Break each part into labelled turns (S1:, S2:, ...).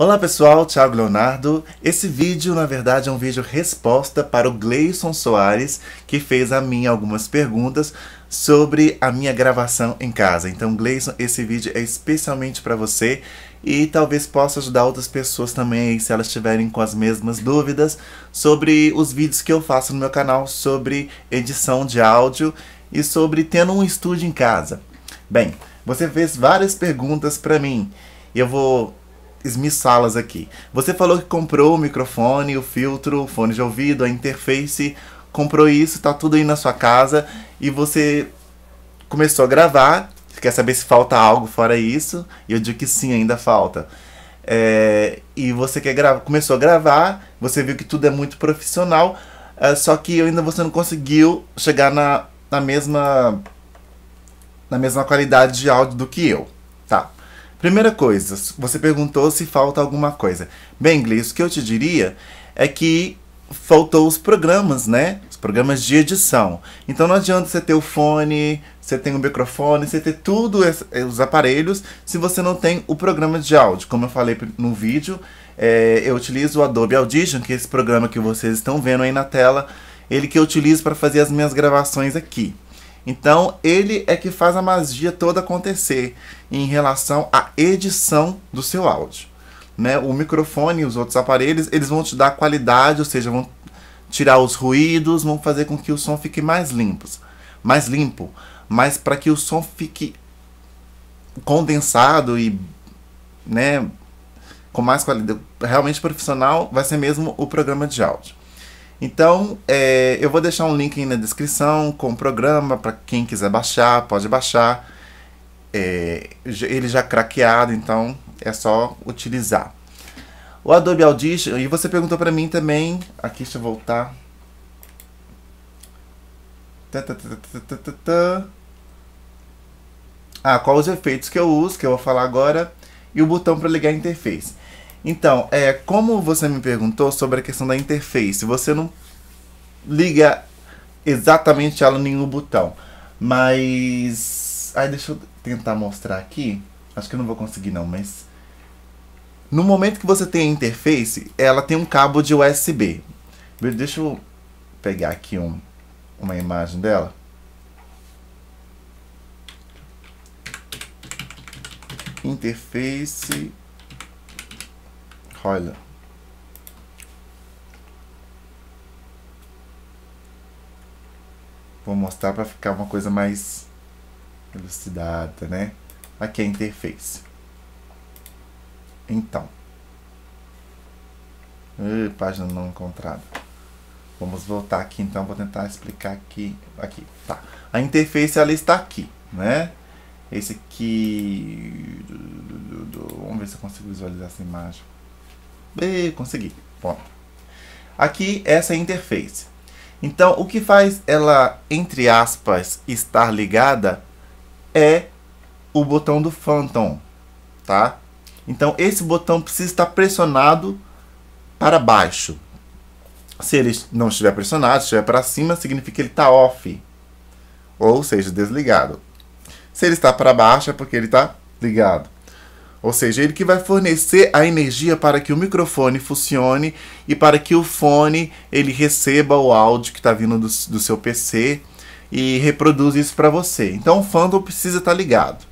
S1: Olá pessoal, Thiago Leonardo. Esse vídeo, na verdade, é um vídeo resposta para o Gleison Soares, que fez a mim algumas perguntas sobre a minha gravação em casa. Então, Gleison, esse vídeo é especialmente para você e talvez possa ajudar outras pessoas também se elas tiverem com as mesmas dúvidas sobre os vídeos que eu faço no meu canal sobre edição de áudio e sobre tendo um estúdio em casa. Bem, você fez várias perguntas para mim. Eu vou esmiçá-las aqui. Você falou que comprou o microfone, o filtro, o fone de ouvido, a interface, comprou isso, está tudo aí na sua casa e você começou a gravar, quer saber se falta algo fora isso, e eu digo que sim, ainda falta. É, e você quer gravar, começou a gravar, você viu que tudo é muito profissional, é, só que ainda você não conseguiu chegar na, na mesma na mesma qualidade de áudio do que eu. Primeira coisa, você perguntou se falta alguma coisa. Bem, Gleice, o que eu te diria é que faltou os programas, né? Os programas de edição. Então não adianta você ter o fone, você ter o microfone, você ter tudo esse, os aparelhos, se você não tem o programa de áudio. Como eu falei no vídeo, é, eu utilizo o Adobe Audition, que é esse programa que vocês estão vendo aí na tela, ele que eu utilizo para fazer as minhas gravações aqui. Então, ele é que faz a magia toda acontecer em relação à edição do seu áudio. Né? O microfone e os outros aparelhos, eles vão te dar qualidade, ou seja, vão tirar os ruídos, vão fazer com que o som fique mais limpo. Mais limpo. Mas para que o som fique condensado e né, com mais qualidade, realmente profissional, vai ser mesmo o programa de áudio. Então, é, eu vou deixar um link na descrição com o programa para quem quiser baixar, pode baixar. É, ele já é craqueado, então é só utilizar. O Adobe Audition, e você perguntou para mim também, aqui deixa eu voltar. Tá, tá, tá, ah, qual os efeitos que eu uso, que eu vou falar agora, e o botão para ligar a interface. Então, é, como você me perguntou sobre a questão da interface, você não liga exatamente ela em nenhum botão, mas... Ai, deixa eu tentar mostrar aqui. Acho que eu não vou conseguir não, mas... No momento que você tem a interface, ela tem um cabo de USB. Deixa eu pegar aqui um, uma imagem dela. Interface Olha, Vou mostrar para ficar uma coisa mais elucidada, né? Aqui é a interface. Então. Uh, página não encontrada. Vamos voltar aqui então, vou tentar explicar aqui. Aqui, tá. A interface ela está aqui, né? Esse aqui. Vamos ver se eu consigo visualizar essa imagem. Bem, consegui. Bom. Aqui essa é interface. Então, o que faz ela, entre aspas, estar ligada é o botão do Phantom, tá? Então, esse botão precisa estar pressionado para baixo. Se ele não estiver pressionado, estiver para cima, significa que ele está off, ou seja, desligado. Se ele está para baixo, é porque ele está ligado. Ou seja, ele que vai fornecer a energia para que o microfone funcione e para que o fone ele receba o áudio que está vindo do, do, seu PC e reproduza isso para você. Então o fandom precisa estar tá ligado.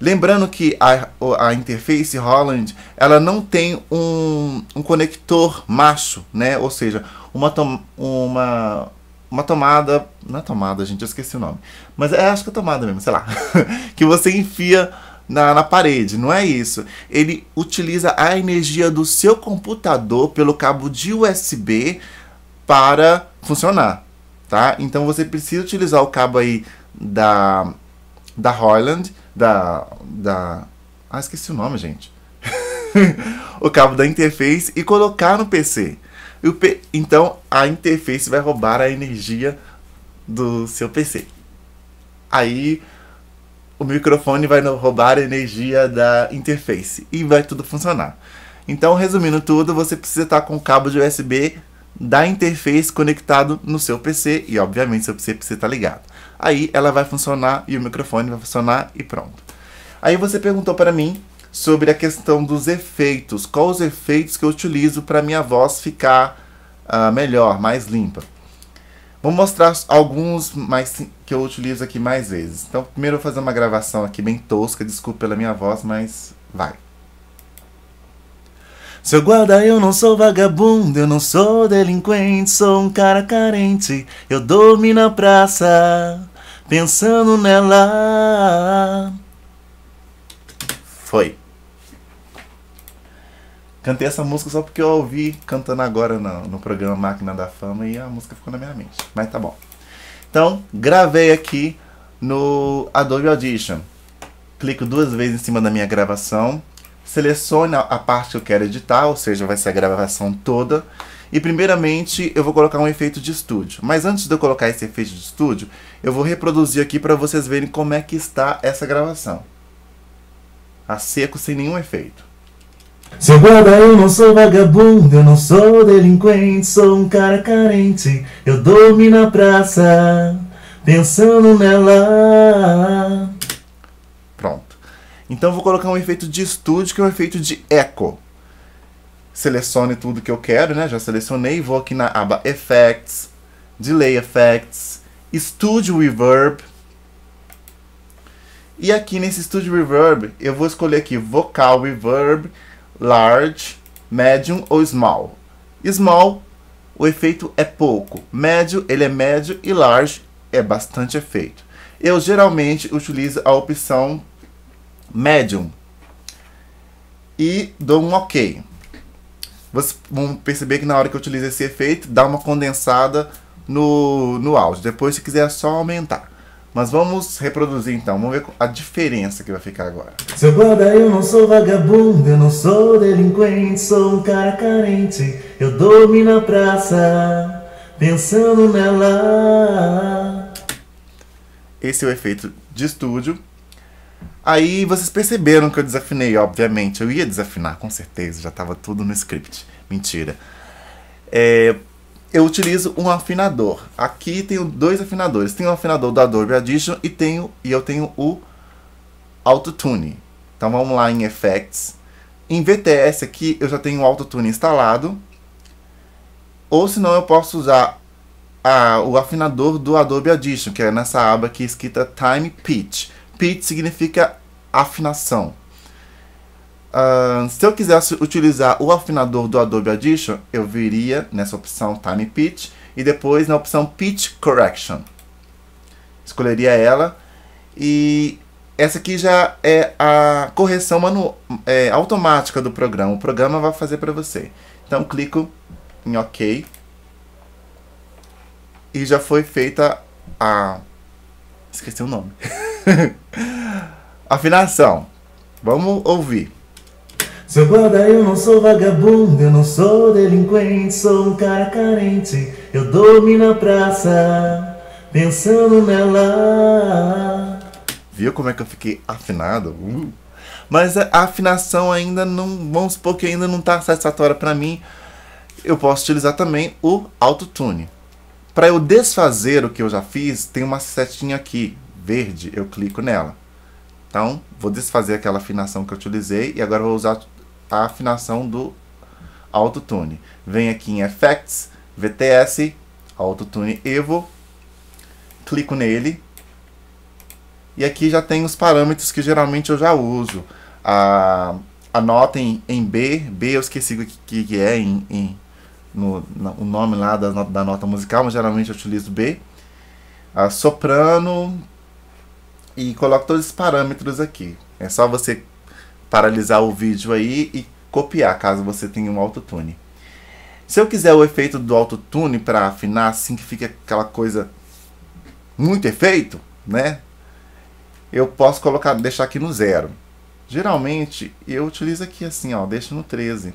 S1: Lembrando que a, a interface Holland ela não tem um, um conector macho, né? Ou seja, uma, tom, uma, uma tomada. Não é tomada, gente, eu esqueci o nome. Mas é, acho que é tomada mesmo, sei lá. que você enfia na, na parede. Não é isso. Ele utiliza a energia do seu computador pelo cabo de USB para funcionar, tá? Então você precisa utilizar o cabo aí da da Roland, da da Ah, esqueci o nome, gente. o cabo da interface e colocar no PC. P... Então a interface vai roubar a energia do seu PC. Aí o microfone vai roubar a energia da interface e vai tudo funcionar. Então, resumindo tudo, você precisa estar com o cabo de USB da interface conectado no seu PC e, obviamente, seu PC precisa estar ligado. Aí ela vai funcionar e o microfone vai funcionar e pronto. Aí você perguntou para mim sobre a questão dos efeitos, quais os efeitos que eu utilizo para minha voz ficar uh, melhor, mais limpa. Vou mostrar alguns mais que eu utilizo aqui mais vezes. Então, primeiro eu vou fazer uma gravação aqui bem tosca, desculpa pela minha voz,
S2: mas vai. Seu guarda, eu não sou vagabundo, eu não sou delinquente, sou um cara carente. Eu dormi na praça, pensando nela.
S1: Foi. Cantei essa música só porque eu ouvi cantando agora no, no programa Máquina da Fama e a música ficou na minha mente. Mas tá bom. Então, gravei aqui no Adobe Audition. Clico duas vezes em cima da minha gravação, selecione a parte que eu quero editar, ou seja, vai ser a gravação toda. E primeiramente eu vou colocar um efeito de estúdio. Mas antes de eu colocar esse efeito de estúdio, eu vou reproduzir aqui para vocês verem como é que está essa gravação. A seco sem nenhum efeito.
S2: Seu guarda, eu não sou vagabundo, eu não sou delinquente, sou um cara carente. Eu dormi na praça, pensando nela. Pronto. Então vou
S1: colocar um efeito de estúdio, que é um efeito de eco. Selecione tudo que eu quero, né? Já selecionei, vou aqui na aba Effects, Delay Effects, Studio Reverb. E aqui nesse Studio Reverb, eu vou escolher aqui Vocal Reverb large, medium ou small. Small, o efeito é pouco. Médio, ele é médio e large é bastante efeito. Eu geralmente utilizo a opção medium e dou um OK. Vocês vão perceber que na hora que eu utilizo esse efeito, dá uma condensada no, no áudio. Depois, se quiser, é só aumentar. Mas vamos reproduzir então, vamos ver a diferença que vai ficar agora.
S2: Seu guarda, eu não sou vagabundo, eu não sou delinquente, sou um cara carente. Eu dormi na praça, pensando nela.
S1: Esse é o efeito de estúdio.
S2: Aí vocês perceberam
S1: que eu desafinei, obviamente. Eu ia desafinar, com certeza, já estava tudo no script. Mentira. É, eu utilizo um afinador. Aqui tenho dois afinadores. Tenho o um afinador da Adobe Addition e, tenho, e eu tenho o Autotune. Então vamos lá em Effects. Em VTS aqui eu já tenho o Autotune instalado. Ou senão eu posso usar a, o afinador do Adobe Audition, que é nessa aba aqui escrita Time Pitch. Pitch significa afinação. Uh, se eu quisesse utilizar o afinador do Adobe Audition, eu viria nessa opção Time Pitch e depois na opção Pitch Correction. Escolheria ela e essa aqui já é a correção manu é, automática do programa. O programa vai fazer para você. Então clico em OK e já foi feita a esqueci o nome. Afinação.
S2: Vamos ouvir. Seu guarda, eu não sou vagabundo, eu não sou delinquente, sou um cara carente. Eu dormi na praça, pensando nela.
S1: Viu como é que eu fiquei afinado? Uh. Mas a afinação ainda não, vamos supor que ainda não está satisfatória para mim. Eu posso utilizar também o autotune. Para eu desfazer o que eu já fiz, tem uma setinha aqui, verde, eu clico nela. Então, vou desfazer aquela afinação que eu utilizei e agora vou usar a afinação do autotune. Vem aqui em Effects, VTS, Autotune Evo, clico nele e aqui já tem os parâmetros que geralmente eu já uso. A, a nota em, em B, B eu esqueci o que, que é em, em no, no, o nome lá da, da nota musical, mas geralmente eu utilizo B. A soprano e coloco todos os parâmetros aqui. É só você paralisar o vídeo aí e copiar, caso você tenha um autotune. Se eu quiser o efeito do autotune para afinar assim que fica aquela coisa muito efeito, né? Eu posso colocar, deixar aqui no zero. Geralmente eu utilizo aqui assim, ó, deixo no 13.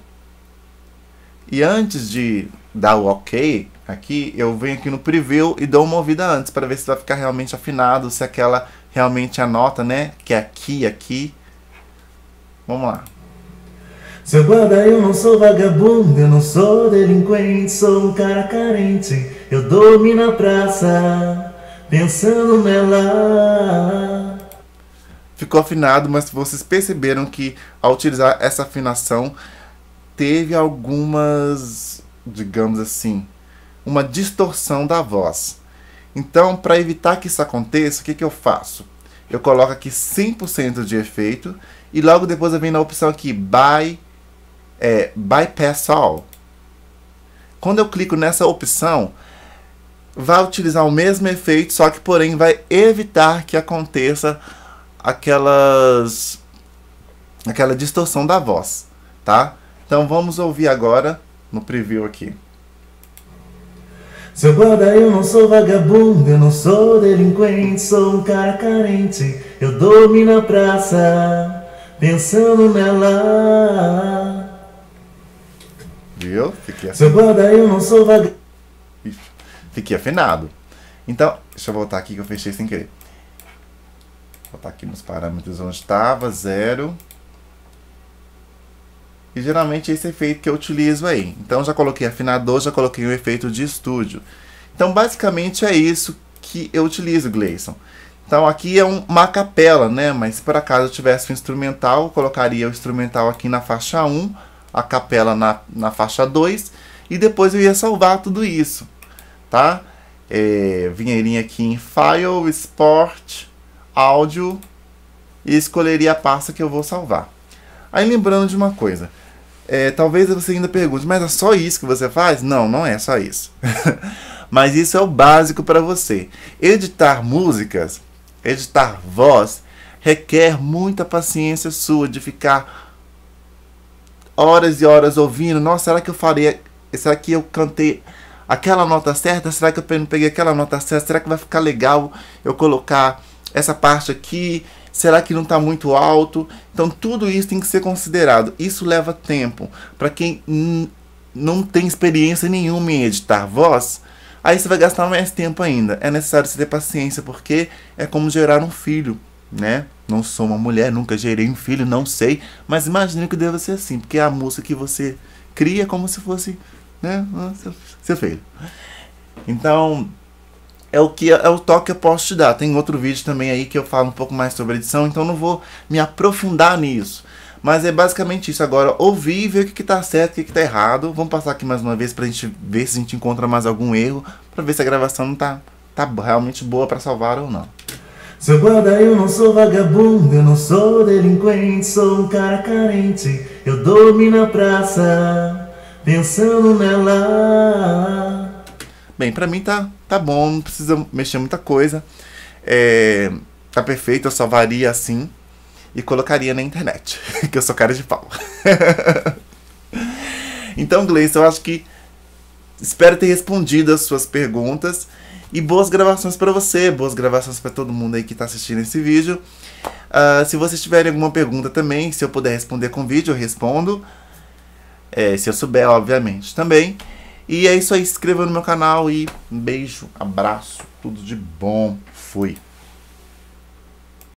S1: E antes de dar o OK aqui, eu venho aqui no preview e dou uma ouvida antes para ver se vai ficar realmente afinado, se aquela realmente a nota, né, que é aqui, aqui,
S2: Vamos lá. Seu guarda, eu não sou vagabundo, eu não sou delinquente, sou um cara carente. Eu dormi na praça, pensando nela. Ficou afinado, mas vocês perceberam
S1: que ao utilizar essa afinação teve algumas, digamos assim, uma distorção da voz. Então, para evitar que isso aconteça, o que, que eu faço? eu coloco aqui 100% de efeito e logo depois eu venho na opção aqui by, é, bypass all. Quando eu clico nessa opção, vai utilizar o mesmo efeito, só que porém vai evitar que aconteça aquelas aquela distorção da voz, tá? Então vamos ouvir agora no preview
S2: aqui. Seu guarda, eu não sou vagabundo, eu não sou delinquente, sou um cara carente. Eu dormi na praça, pensando nela.
S1: Viu? Fiquei afinado. Seu guarda,
S2: eu não sou vagabundo.
S1: Fiquei afinado. Então, deixa eu voltar aqui que eu fechei sem querer. Vou botar aqui nos parâmetros onde estava, zero. E geralmente esse efeito que eu utilizo aí. Então já coloquei afinador, já coloquei o efeito de estúdio. Então basicamente é isso que eu utilizo, Gleison. Então aqui é um, uma capela, né? Mas se por acaso eu tivesse um instrumental, eu colocaria o instrumental aqui na faixa 1, a capela na, na faixa 2, e depois eu ia salvar tudo isso, tá? É, vinheirinha aqui em File, Export, Áudio, e escolheria a pasta que eu vou salvar. Aí lembrando de uma coisa, é, talvez você ainda pergunte, mas é só isso que você faz? Não, não é só isso. mas isso é o básico para você. Editar músicas, editar voz, requer muita paciência sua de ficar horas e horas ouvindo. Nossa, será que eu farei Será que eu cantei aquela nota certa? Será que eu peguei aquela nota certa? Será que vai ficar legal eu colocar essa parte aqui? Será que não está muito alto? Então, tudo isso tem que ser considerado. Isso leva tempo. Para quem não tem experiência nenhuma em editar voz, aí você vai gastar mais tempo ainda. É necessário você ter paciência, porque é como gerar um filho, né? Não sou uma mulher, nunca gerei um filho, não sei, mas imagino que deva ser assim, porque a música que você cria é como se fosse, né, seu filho. Então, é o que é o toque que eu posso te dar. Tem outro vídeo também aí que eu falo um pouco mais sobre edição, então não vou me aprofundar nisso. Mas é basicamente isso. Agora, ouvir e ver o que, está certo, o que, está errado. Vamos passar aqui mais uma vez para a gente ver se a gente encontra mais algum erro, para ver se a gravação não tá, tá realmente boa para salvar ou não.
S2: Seu guarda, eu não sou vagabundo, eu não sou delinquente, sou um cara carente. Eu dormi na praça, pensando nela. Bem, pra mim tá tá bom, não precisa mexer muita coisa.
S1: É, tá perfeito, eu salvaria assim e colocaria na internet, que eu sou cara de pau. então, Gleice, eu acho que espero ter respondido as suas perguntas e boas gravações para você, boas gravações para todo mundo aí que tá assistindo esse vídeo. Uh, se vocês tiverem alguma pergunta também, se eu puder responder com vídeo, eu respondo. É, se eu souber, obviamente, também. E é isso aí, inscreva no meu canal e um beijo, abraço, tudo de bom. Fui.